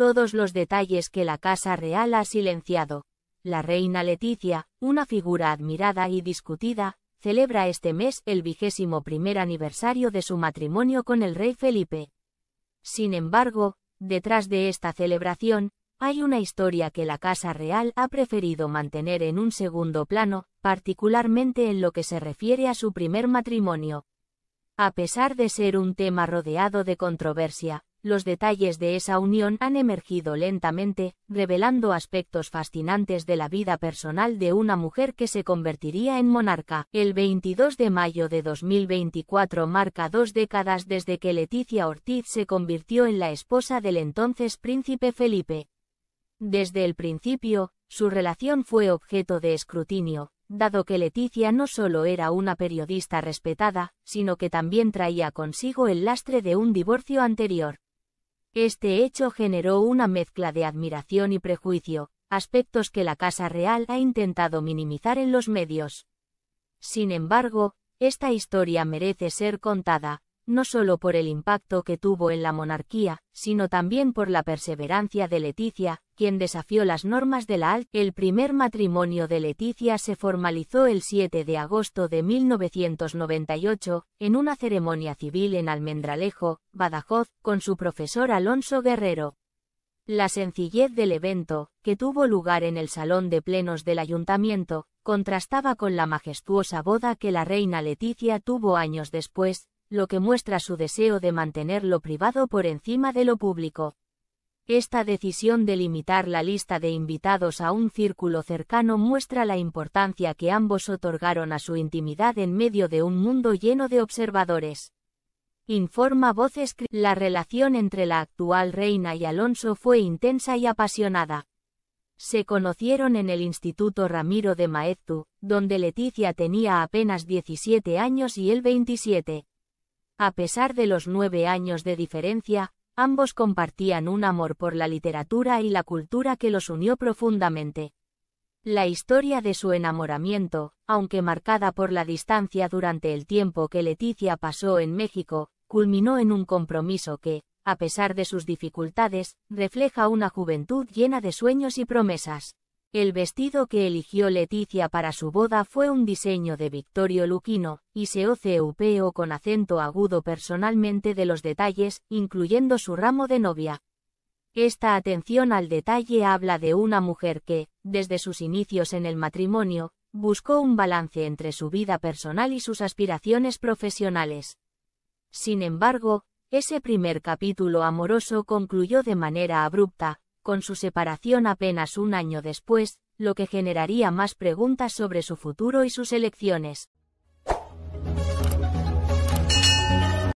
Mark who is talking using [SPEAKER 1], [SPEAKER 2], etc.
[SPEAKER 1] todos los detalles que la Casa Real ha silenciado. La reina Leticia, una figura admirada y discutida, celebra este mes el vigésimo primer aniversario de su matrimonio con el rey Felipe. Sin embargo, detrás de esta celebración, hay una historia que la Casa Real ha preferido mantener en un segundo plano, particularmente en lo que se refiere a su primer matrimonio. A pesar de ser un tema rodeado de controversia, los detalles de esa unión han emergido lentamente, revelando aspectos fascinantes de la vida personal de una mujer que se convertiría en monarca. El 22 de mayo de 2024 marca dos décadas desde que Leticia Ortiz se convirtió en la esposa del entonces príncipe Felipe. Desde el principio, su relación fue objeto de escrutinio, dado que Leticia no solo era una periodista respetada, sino que también traía consigo el lastre de un divorcio anterior. Este hecho generó una mezcla de admiración y prejuicio, aspectos que la Casa Real ha intentado minimizar en los medios. Sin embargo, esta historia merece ser contada, no solo por el impacto que tuvo en la monarquía, sino también por la perseverancia de Leticia, quien desafió las normas de la ALT. El primer matrimonio de Leticia se formalizó el 7 de agosto de 1998, en una ceremonia civil en Almendralejo, Badajoz, con su profesor Alonso Guerrero. La sencillez del evento, que tuvo lugar en el Salón de Plenos del Ayuntamiento, contrastaba con la majestuosa boda que la reina Leticia tuvo años después, lo que muestra su deseo de mantener lo privado por encima de lo público. Esta decisión de limitar la lista de invitados a un círculo cercano muestra la importancia que ambos otorgaron a su intimidad en medio de un mundo lleno de observadores. Informa Voces La relación entre la actual reina y Alonso fue intensa y apasionada. Se conocieron en el Instituto Ramiro de Maeztu, donde Leticia tenía apenas 17 años y él 27. A pesar de los nueve años de diferencia, ambos compartían un amor por la literatura y la cultura que los unió profundamente. La historia de su enamoramiento, aunque marcada por la distancia durante el tiempo que Leticia pasó en México, culminó en un compromiso que, a pesar de sus dificultades, refleja una juventud llena de sueños y promesas. El vestido que eligió Leticia para su boda fue un diseño de Victorio Luquino, y se oceupeo con acento agudo personalmente de los detalles, incluyendo su ramo de novia. Esta atención al detalle habla de una mujer que, desde sus inicios en el matrimonio, buscó un balance entre su vida personal y sus aspiraciones profesionales. Sin embargo, ese primer capítulo amoroso concluyó de manera abrupta, con su separación apenas un año después, lo que generaría más preguntas sobre su futuro y sus elecciones.